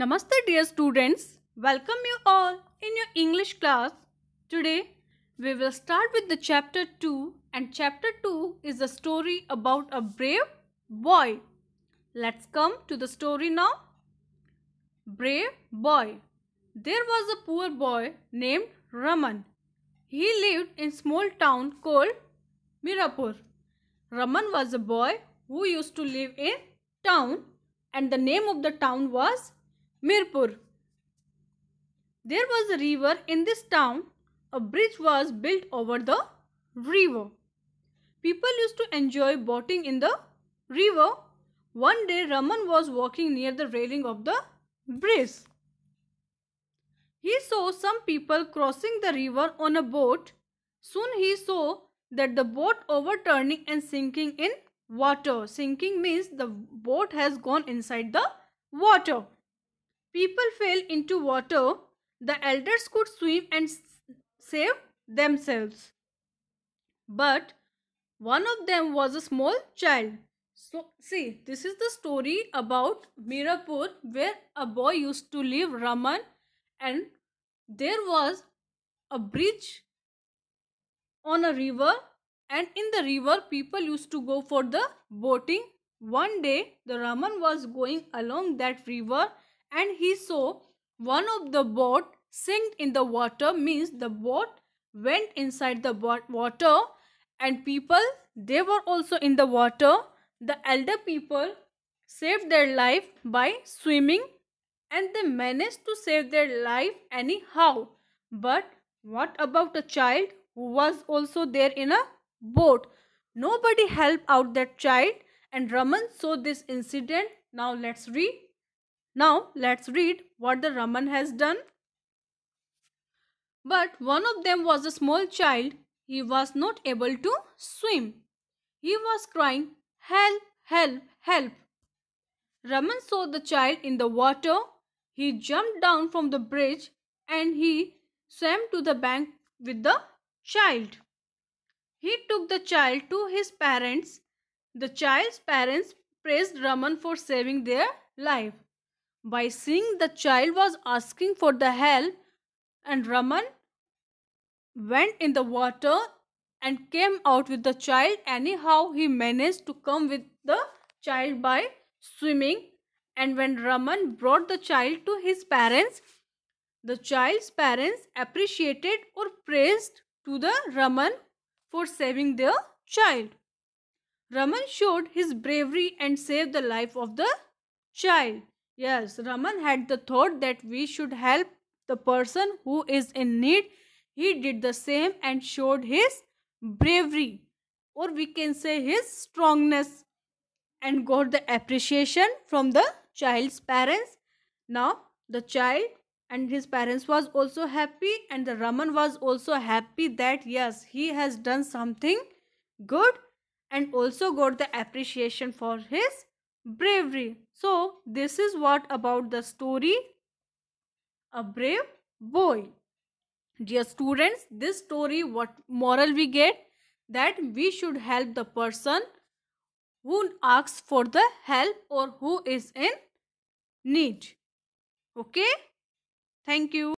Namaste dear students, welcome you all in your English class. Today we will start with the chapter 2 and chapter 2 is a story about a brave boy. Let's come to the story now. Brave boy. There was a poor boy named Raman. He lived in small town called Mirapur. Raman was a boy who used to live in town and the name of the town was Mirpur. There was a river in this town. A bridge was built over the river. People used to enjoy boating in the river. One day Raman was walking near the railing of the bridge. He saw some people crossing the river on a boat. Soon he saw that the boat overturning and sinking in water. Sinking means the boat has gone inside the water people fell into water, the elders could swim and save themselves. But one of them was a small child. So, see, this is the story about Mirapur where a boy used to live, Raman, and there was a bridge on a river and in the river people used to go for the boating. One day the Raman was going along that river and he saw one of the boat sink in the water means the boat went inside the water and people they were also in the water the elder people saved their life by swimming and they managed to save their life anyhow but what about a child who was also there in a boat nobody helped out that child and raman saw this incident now let's read now let's read what the Raman has done. But one of them was a small child. He was not able to swim. He was crying, Help, help, help. Raman saw the child in the water. He jumped down from the bridge and he swam to the bank with the child. He took the child to his parents. The child's parents praised Raman for saving their life. By seeing the child was asking for the help, and Raman went in the water and came out with the child. Anyhow, he managed to come with the child by swimming. And when Raman brought the child to his parents, the child's parents appreciated or praised to the Raman for saving their child. Raman showed his bravery and saved the life of the child. Yes, Raman had the thought that we should help the person who is in need. He did the same and showed his bravery or we can say his strongness and got the appreciation from the child's parents. Now the child and his parents was also happy and the Raman was also happy that yes he has done something good and also got the appreciation for his bravery. So, this is what about the story A Brave Boy. Dear students, this story what moral we get that we should help the person who asks for the help or who is in need. Okay? Thank you.